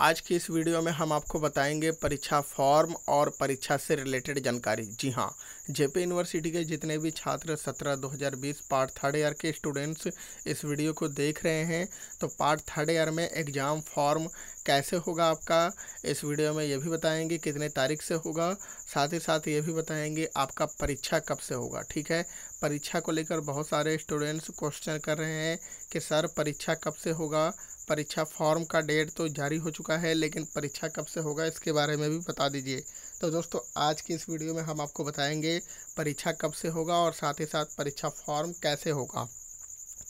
आज की इस वीडियो में हम आपको बताएंगे परीक्षा फॉर्म और परीक्षा से रिलेटेड जानकारी जी हाँ जेपी यूनिवर्सिटी के जितने भी छात्र 17 2020 पार्ट थर्ड ईयर के स्टूडेंट्स इस वीडियो को देख रहे हैं तो पार्ट थर्ड ईयर में एग्ज़ाम फॉर्म कैसे होगा आपका इस वीडियो में ये भी बताएंगे कितने तारीख से होगा साथ ही साथ ये भी बताएंगे आपका परीक्षा कब से होगा ठीक है परीक्षा को लेकर बहुत सारे स्टूडेंट्स क्वेश्चन कर रहे हैं कि सर परीक्षा कब से होगा परीक्षा फॉर्म का डेट तो जारी हो चुका है लेकिन परीक्षा कब से होगा इसके बारे में भी बता दीजिए तो दोस्तों आज की इस वीडियो में हम आपको बताएंगे परीक्षा कब से होगा और साथ ही साथ परीक्षा फॉर्म कैसे होगा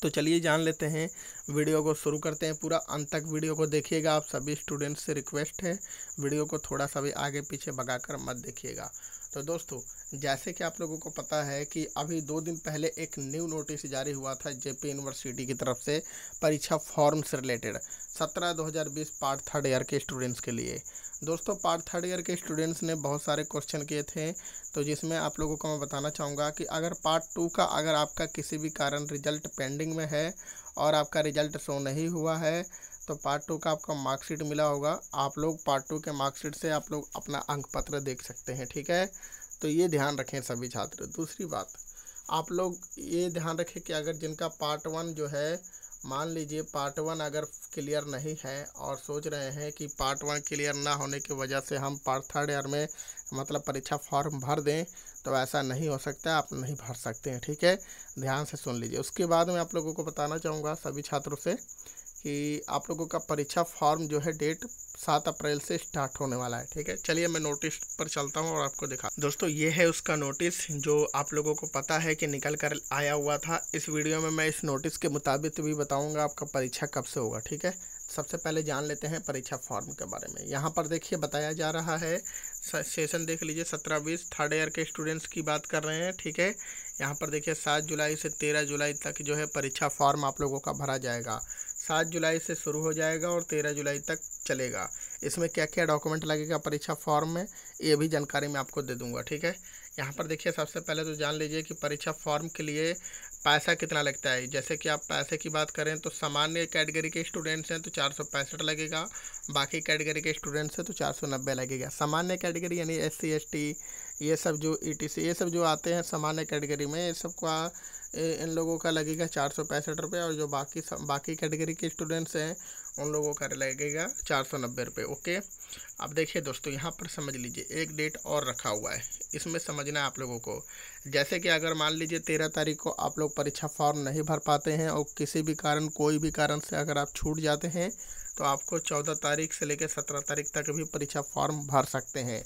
तो चलिए जान लेते हैं वीडियो को शुरू करते हैं पूरा अंत तक वीडियो को देखिएगा आप सभी स्टूडेंट्स से रिक्वेस्ट है वीडियो को थोड़ा सा भी आगे पीछे भगा कर मत देखिएगा तो दोस्तों जैसे कि आप लोगों को पता है कि अभी दो दिन पहले एक न्यू नोटिस जारी हुआ था जेपी यूनिवर्सिटी की तरफ से परीक्षा फॉर्म से रिलेटेड सत्रह दो हज़ार बीस पार्ट थर्ड ईयर के स्टूडेंट्स के लिए दोस्तों पार्ट थर्ड ईयर के स्टूडेंट्स ने बहुत सारे क्वेश्चन किए थे तो जिसमें आप लोगों को मैं बताना चाहूँगा कि अगर पार्ट टू का अगर आपका किसी भी कारण रिजल्ट पेंडिंग में है और आपका रिजल्ट शो नहीं हुआ है तो पार्ट टू का आपका मार्कशीट मिला होगा आप लोग पार्ट टू के मार्कशीट से आप लोग अपना अंक पत्र देख सकते हैं ठीक है तो ये ध्यान रखें सभी छात्र दूसरी बात आप लोग ये ध्यान रखें कि अगर जिनका पार्ट वन जो है मान लीजिए पार्ट वन अगर क्लियर नहीं है और सोच रहे हैं कि पार्ट वन क्लियर ना होने की वजह से हम पार्ट थर्ड ईयर में मतलब परीक्षा फॉर्म भर दें तो ऐसा नहीं हो सकता आप नहीं भर सकते हैं ठीक है ध्यान से सुन लीजिए उसके बाद मैं आप लोगों को बताना चाहूँगा सभी छात्रों से कि आप लोगों का परीक्षा फॉर्म जो है डेट सात अप्रैल से स्टार्ट होने वाला है ठीक है चलिए मैं नोटिस पर चलता हूँ और आपको दिखा दोस्तों ये है उसका नोटिस जो आप लोगों को पता है कि निकल कर आया हुआ था इस वीडियो में मैं इस नोटिस के मुताबिक भी बताऊँगा आपका परीक्षा कब से होगा ठीक है सबसे पहले जान लेते हैं परीक्षा फॉर्म के बारे में यहाँ पर देखिए बताया जा रहा है सेशन देख लीजिए सत्रह बीस थर्ड ईयर के स्टूडेंट्स की बात कर रहे हैं ठीक है यहाँ पर देखिए सात जुलाई से तेरह जुलाई तक जो है परीक्षा फॉर्म आप लोगों का भरा जाएगा सात जुलाई से शुरू हो जाएगा और तेरह जुलाई तक चलेगा इसमें क्या क्या डॉक्यूमेंट लगेगा परीक्षा फॉर्म में ये भी जानकारी मैं आपको दे दूंगा ठीक है यहाँ पर देखिए सबसे पहले तो जान लीजिए कि परीक्षा फॉर्म के लिए पैसा कितना लगता है जैसे कि आप पैसे की बात करें तो सामान्य कैटेगरी के स्टूडेंट्स हैं तो चार सौ पैंसठ लगेगा बाकी कैटेगरी के स्टूडेंट्स हैं तो चार सौ नब्बे लगेगा सामान्य कैटेगरी यानी एस सी एस टी ये सब जो ई टी सी ये सब जो आते हैं सामान्य कैटेगरी में ये सब का इन लोगों का लगेगा चार सौ पैंसठ रुपये और जो बाकी बाकी कैटेगरी के स्टूडेंट्स हैं उन लोगों का लगेगा चार सौ नब्बे रुपये ओके अब देखिए दोस्तों यहाँ पर समझ लीजिए एक डेट और रखा हुआ है इसमें समझना है आप लोगों को जैसे कि अगर मान लीजिए तेरह तारीख को आप लोग परीक्षा फॉर्म नहीं भर पाते हैं और किसी भी कारण कोई भी कारण से अगर आप छूट जाते हैं तो आपको चौदह तारीख से लेकर सत्रह तारीख तक भी परीक्षा फॉर्म भर सकते हैं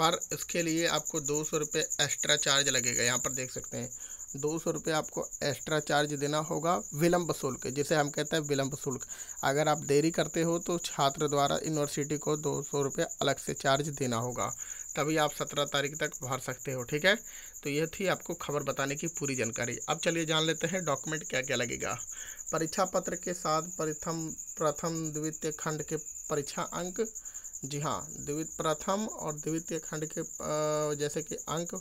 पर इसके लिए आपको दो सौ रुपये एक्स्ट्रा चार्ज लगेगा यहाँ पर देख सकते हैं दो सौ रुपये आपको एक्स्ट्रा चार्ज देना होगा विलम्ब शुल्क जिसे हम कहते हैं विलम्ब शुल्क अगर आप देरी करते हो तो छात्र द्वारा यूनिवर्सिटी को दो सौ रुपये अलग से चार्ज देना होगा तभी आप सत्रह तारीख तक भर सकते हो ठीक है तो यह थी आपको खबर बताने की पूरी जानकारी अब चलिए जान लेते हैं डॉक्यूमेंट क्या क्या लगेगा परीक्षा पत्र के साथ प्रथम प्रथम द्वितीय खंड के परीक्षा अंक जी हाँ द्वित प्रथम और द्वितीय खंड के जैसे कि अंक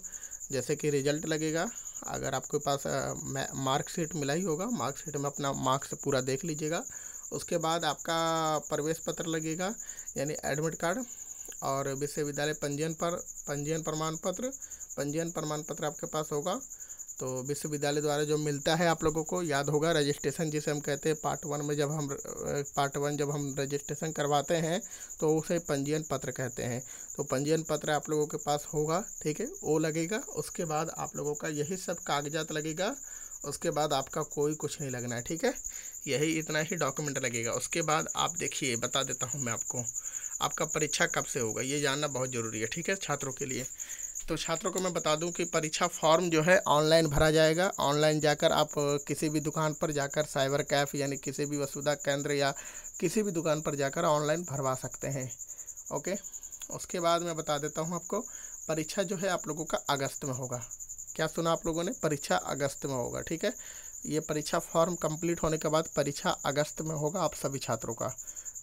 जैसे कि रिजल्ट लगेगा अगर आपके पास मार्कशीट मिला ही होगा मार्कशीट में अपना मार्क्स पूरा देख लीजिएगा उसके बाद आपका प्रवेश पत्र लगेगा यानी एडमिट कार्ड और विश्वविद्यालय पंजीयन पर पंजीयन प्रमाण पत्र पंजीयन प्रमाण पत्र आपके पास होगा तो विश्वविद्यालय द्वारा जो मिलता है आप लोगों को याद होगा रजिस्ट्रेशन जिसे हम कहते हैं पार्ट वन में जब हम पार्ट वन जब हम रजिस्ट्रेशन करवाते हैं तो उसे पंजीयन पत्र कहते हैं तो पंजीयन पत्र आप लोगों के पास होगा ठीक है वो लगेगा उसके बाद आप लोगों का यही सब कागजात लगेगा उसके बाद आपका कोई कुछ नहीं लगना है ठीक है यही इतना ही डॉक्यूमेंट लगेगा उसके बाद आप देखिए बता देता हूँ मैं आपको आपका परीक्षा कब से होगा ये जानना बहुत ज़रूरी है ठीक है छात्रों के लिए तो छात्रों को मैं बता दूं कि परीक्षा फॉर्म जो है ऑनलाइन भरा जाएगा ऑनलाइन जाकर आप किसी भी दुकान पर जाकर साइबर कैफ यानी किसी भी वसुधा केंद्र या किसी भी दुकान पर जाकर ऑनलाइन भरवा सकते हैं ओके उसके बाद मैं बता देता हूँ आपको परीक्षा जो है आप लोगों का अगस्त में होगा क्या सुना आप लोगों ने परीक्षा अगस्त में होगा ठीक है ये परीक्षा फॉर्म कंप्लीट होने के बाद परीक्षा अगस्त में होगा आप सभी छात्रों का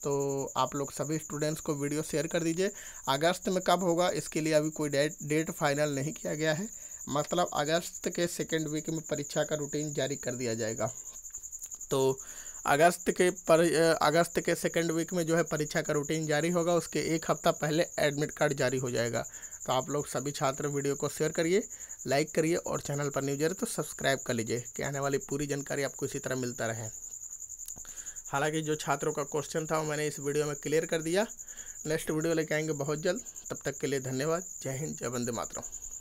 तो आप लोग सभी स्टूडेंट्स को वीडियो शेयर कर दीजिए अगस्त में कब होगा इसके लिए अभी कोई डेट डेट फाइनल नहीं किया गया है मतलब अगस्त के सेकेंड वीक में परीक्षा का रूटीन जारी कर दिया जाएगा तो अगस्त के पर अगस्त के सेकेंड वीक में जो है परीक्षा का रूटीन जारी होगा उसके एक हफ्ता पहले एडमिट कार्ड जारी हो जाएगा तो आप लोग सभी छात्र वीडियो को शेयर करिए लाइक करिए और चैनल पर न्यूज है तो सब्सक्राइब कर लीजिए कि आने वाली पूरी जानकारी आपको इसी तरह मिलता रहे हालांकि जो छात्रों का क्वेश्चन था वो मैंने इस वीडियो में क्लियर कर दिया नेक्स्ट वीडियो लेके आएंगे बहुत जल्द तब तक के लिए धन्यवाद जय हिंद जय वंदे मातरम